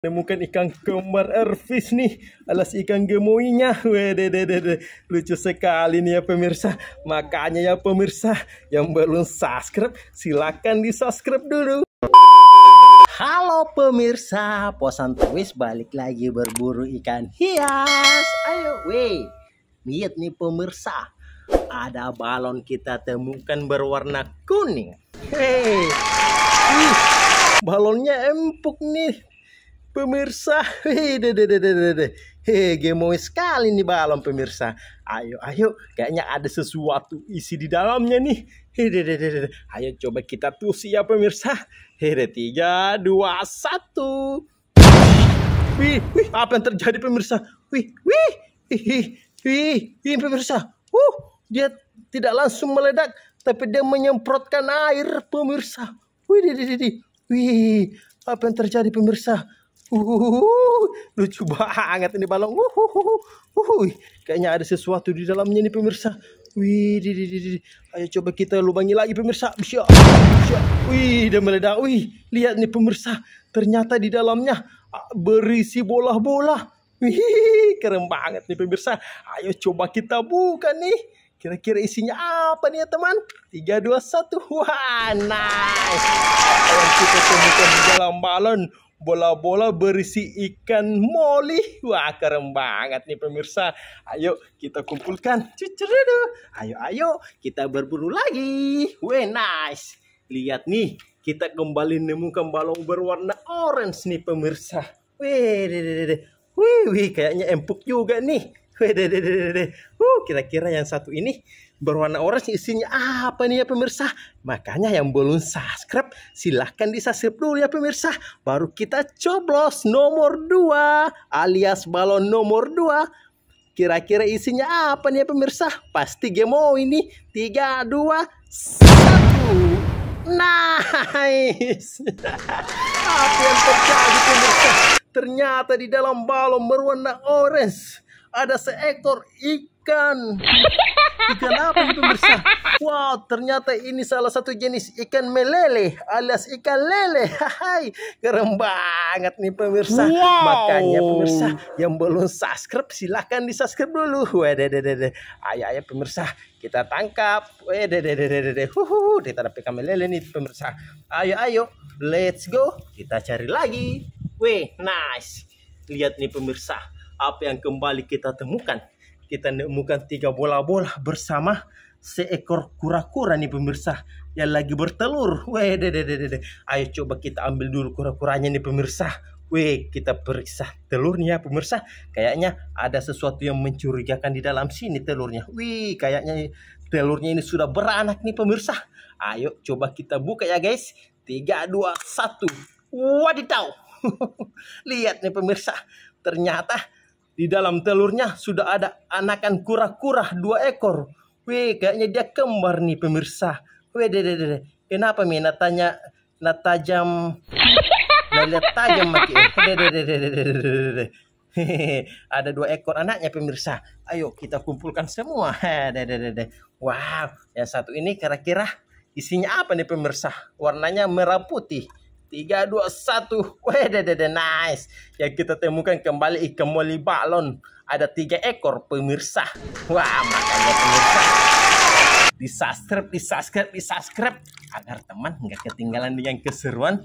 Temukan ikan kembar ervis nih Alas ikan gemoinya Wede, de, de, de. Lucu sekali nih ya pemirsa Makanya ya pemirsa Yang belum subscribe Silahkan di subscribe dulu Halo pemirsa Posan twist balik lagi berburu ikan hias Ayo weh Lihat nih pemirsa Ada balon kita temukan berwarna kuning Hei Balonnya empuk nih pemirsa. Hehehe, gemoy sekali nih balon pemirsa. Ayo, ayo, kayaknya ada sesuatu isi di dalamnya nih. Hehehe, ayo coba kita tusi ya pemirsa. Hehehe, tiga, dua, satu. Wih, wih, apa yang terjadi pemirsa? Wih, wih, wih, wih, wih pemirsa. Uh, dia tidak langsung meledak, tapi dia menyemprotkan air pemirsa. Wih, wih, apa yang terjadi pemirsa? lucu banget ini balon kayaknya ada sesuatu di dalamnya nih pemirsa. Wih, di, di, di, di. ayo coba kita lubangi lagi pemirsa. Bisa, Wih, dia meledak. Wih, lihat nih pemirsa. Ternyata di dalamnya ah, berisi bola-bola. Wih, keren banget nih pemirsa. Ayo coba kita buka nih. Kira-kira isinya apa nih ya teman? 3, 2, 1. Wah, nice. Ayo kita temukan di dalam balon? bola-bola berisi ikan moli. Wah, keren banget nih pemirsa. Ayo kita kumpulkan. Cucurudu. Ayo, ayo kita berburu lagi. Wih nice. Lihat nih, kita kembali nemukan balong berwarna orange nih pemirsa. Wih, wih, wih, wih, kayaknya empuk juga nih. Uh, kira-kira yang satu ini berwarna orange isinya apa nih ya pemirsa? Makanya yang belum subscribe silahkan di subscribe dulu ya pemirsa. Baru kita coblos nomor 2 alias balon nomor 2. Kira-kira isinya apa nih ya pemirsa? Pasti gemo ini 3, 2, 1. Nice. apa yang terjadi pemirsa? Ternyata di dalam balon berwarna orange ada seekor ikan. Ikan apa itu pemirsa? Wow, ternyata ini salah satu jenis ikan meleleh alias ikan lele. Hai, keren banget nih pemirsa. Wow. Makanya pemirsa yang belum subscribe silahkan di subscribe dulu. Wedededede. Ayo ayo pemirsa kita tangkap. Wedededede. Huhu, kita dapat ikan melele nih pemirsa. Ayo ayo, let's go. Kita cari lagi. Weh, nice. Lihat nih pemirsa apa yang kembali kita temukan kita nemukan tiga bola-bola bersama seekor kura-kura nih pemirsa yang lagi bertelur. Weh, de de de de. Ayo coba kita ambil dulu kura-kuranya nih pemirsa. Weh, kita periksa telurnya ya, pemirsa. Kayaknya ada sesuatu yang mencurigakan di dalam sini telurnya. Wih, kayaknya telurnya ini sudah beranak nih pemirsa. Ayo coba kita buka ya guys. 3, 2, 1. Wadidaw. Lihat nih pemirsa. Ternyata di dalam telurnya sudah ada anakan kura-kura dua ekor. Wih, kayaknya dia kembar nih pemirsa. Wih, deh, deh, deh. Kenapa Mi? Natanya, natajam, lihat tajam maki. Deh, deh, deh, deh, deh, deh, deh, deh. Hehehe, ada dua ekor anaknya pemirsa. Ayo kita kumpulkan semua. Deh, deh, deh, deh. Wow, yang satu ini kira-kira isinya apa nih pemirsa? Warnanya merah putih tiga dua satu Wedede nice Ya kita temukan kembali ikan moli balon Ada tiga ekor pemirsa Wah makanya pemirsa Di subscribe, di subscribe, di subscribe Agar teman nggak ketinggalan dengan keseruan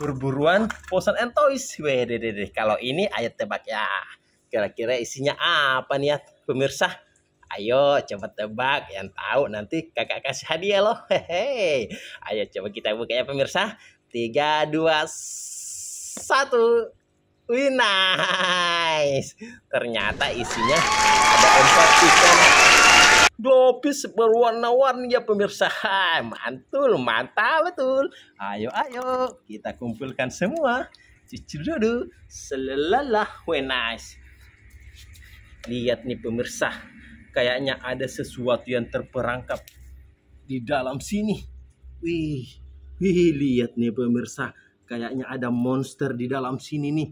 Perburuan posan and toys Wedede Kalau ini ayo tebak ya Kira-kira isinya apa nih ya pemirsa Ayo coba tebak yang tahu nanti kakak kasih hadiah loh. Hehe. Ayo coba kita buka ya pemirsa tiga dua satu Wih nice Ternyata isinya ada empat ikan Globis berwarna-warni ya pemirsa Mantul, mantap betul Ayo, ayo Kita kumpulkan semua Cicil dulu Selalah, wih nice Lihat nih pemirsa Kayaknya ada sesuatu yang terperangkap Di dalam sini Wih Hihi, lihat nih pemirsa, kayaknya ada monster di dalam sini nih.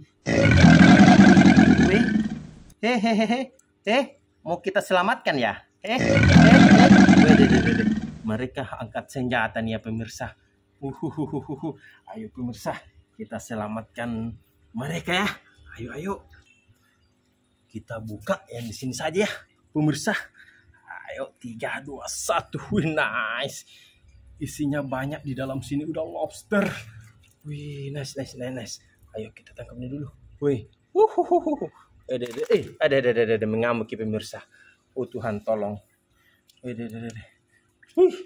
Hehehe, eh, mau kita selamatkan ya? Eh, eh, eh. Mereka angkat senjata nih ya pemirsa. Uhuhuhuhu. Ayo pemirsa, kita selamatkan mereka ya. Ayo, ayo. Kita buka yang di sini saja ya, pemirsa. Ayo, tiga, dua, satu, Nice isinya banyak di dalam sini udah lobster wih nice nice nice nice ayo kita tangkapnya dulu wih uhuhuhu ada eh, ada eh ada ada ada ada mengamuk ya, pemirsa oh Tuhan tolong ada ada ada wih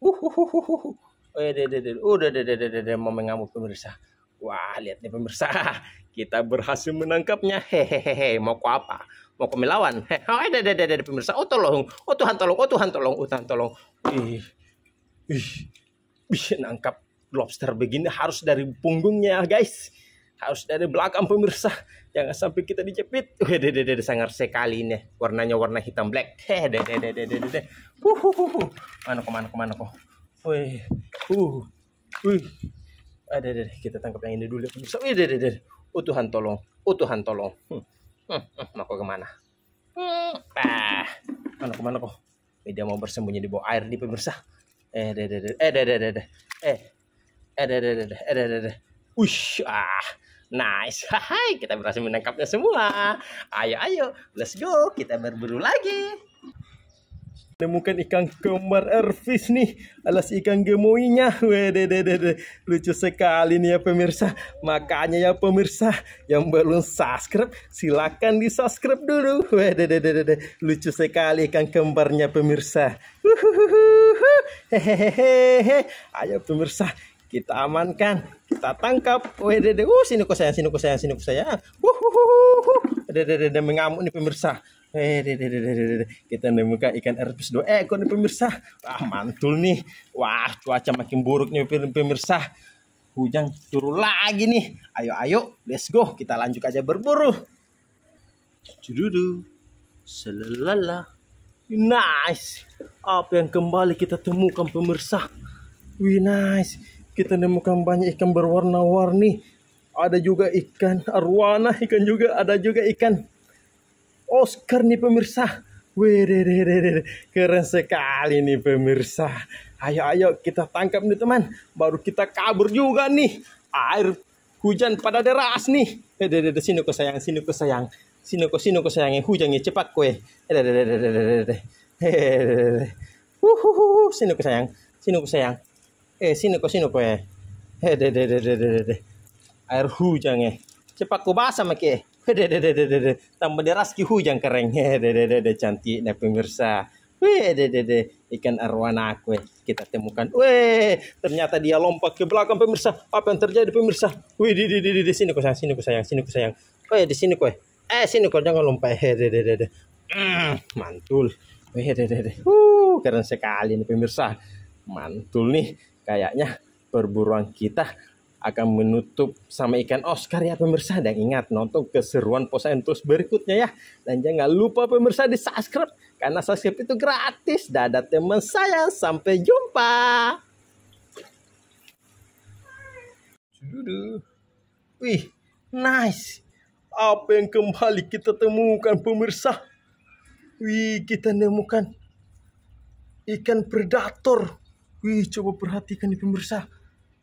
uhuhuhu ada ada ada udah ada ada ada mau mengamuk pemirsa wah lihat nih pemirsa kita berhasil menangkapnya hehehe mau ku apa mau kami lawan. Heh, ada ada ada pemirsa. Oh tolong, oh Tuhan tolong, oh Tuhan tolong, oh Tuhan tolong. Ih, ih, bisa nangkap lobster begini harus dari punggungnya guys. Harus dari belakang pemirsa. Jangan sampai kita dicepit. Wih, deh deh sangar sekali ini. Warnanya warna hitam black. Heh, deh deh deh deh deh. Uh, uh, uh. uh. Mana kok, mana kok, mana kok. Wih, uh, wih. Ada, ada, kita tangkap yang ini dulu pemirsa. Wih, deh deh deh. Oh Tuhan tolong, oh Tuhan tolong. Hmm. Hmm, mau kemana? Hmm, ah, mana kemana kok? Media eh, mau bersembunyi di bawah air di pemirsa. Eh, deh, deh, deh, eh, deh, deh, deh, deh, eh, eh, deh, deh, deh, deh, eh, deh, deh, deh. Ush, ah, nice. Hai, kita berhasil menangkapnya semua. Ayo, ayo, let's go. Kita berburu lagi. Menemukan ikan kembar ervis nih Alas ikan gemoinya de Lucu sekali nih ya pemirsa Makanya ya pemirsa Yang belum subscribe Silahkan di subscribe dulu Wedededede. Lucu sekali ikan kembarnya pemirsa Hehehe. Ayo pemirsa kita amankan kita tangkap wedede uh sini kok sayang sini kok sayang sini kok sayang uh, uh, uh, uh. Dede, dede, mengamuk nih pemirsa Eh, kita nemukan ikan erpis pes dua ekor eh, nih pemirsa. Wah mantul nih. Wah cuaca makin buruk nih pemirsa. Hujan turun lagi nih. Ayo ayo, let's go. Kita lanjut aja berburu. Cududu, selalala. Nice. Apa yang kembali kita temukan pemirsa? Wih nice. Kita nemukan banyak ikan berwarna-warni. Ada juga ikan arwana, ikan juga ada juga ikan Oscar nih pemirsa. Wih, keren sekali nih pemirsa. Ayo, ayo kita tangkap nih teman. Baru kita kabur juga nih. Air hujan pada deras nih. Eh, deh, deh, sini kok sayang, sini kok sayang. Sini kok, sini kok sayang. Hujannya cepat kue. Eh, deh, deh, deh, deh, deh, deh. Uhuhu, sini kok sayang, sini kok sayang. Eh, sini kok, sini kok ya. Eh, deh, deh, deh, deh, deh, deh. Air hujannya. Cepat kok basah makai. Dedededede, tambah deras ki hujan de de cantik nih pemirsa. Weh, de ikan arwana aku eh. kita temukan. Weh, ternyata dia lompat ke belakang pemirsa. Apa yang terjadi pemirsa? Wih, di di di di sini kau sayang, sini kau sayang, sini kau sayang. ya di sini kau. Eh. eh, sini kau jangan lompat. de de, hmm, mantul. Wih, de, Uh, keren sekali nih pemirsa. Mantul nih kayaknya perburuan kita akan menutup sama ikan Oscar ya pemirsa dan ingat nonton keseruan Posentus berikutnya ya dan jangan lupa pemirsa di subscribe karena subscribe itu gratis dadah teman saya sampai jumpa wih nice apa yang kembali kita temukan pemirsa wih kita nemukan ikan predator wih coba perhatikan di pemirsa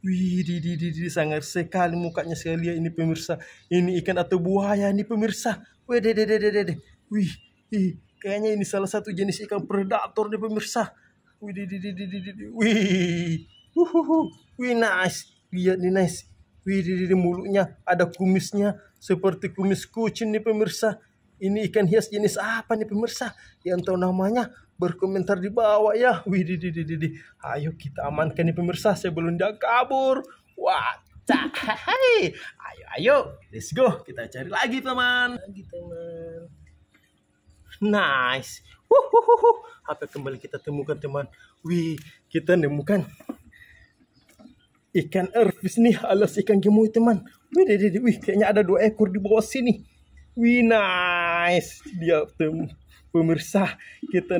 Wih, di, di, di, di, di sangat sekali mukanya sekali ya ini pemirsa. Ini ikan atau buaya ini pemirsa. Wih, de, de, de, de, de. de. Wih, ih, kayaknya ini salah satu jenis ikan predator nih pemirsa. Wih, di, di, di, di, di, di. wih, uhuhu, wih nice. Lihat nih nice. Wih, di, di, di, mulutnya ada kumisnya seperti kumis kucing nih pemirsa. Ini ikan hias jenis apa nih pemirsa? Yang tahu namanya berkomentar di bawah ya. Widih, didi, didi. Ayo kita amankan nih pemirsa sebelum dia kabur. Wah, hai. Ayo, ayo. Let's go. Kita cari lagi, teman. Lagi, teman. Nice. Wuhuhuhu. Apa kembali kita temukan, teman? Wih, kita nemukan ikan erfis nih alas ikan gemuk teman wih, didi, didi. wih kayaknya ada dua ekor di bawah sini wih nice dia temu pemirsa kita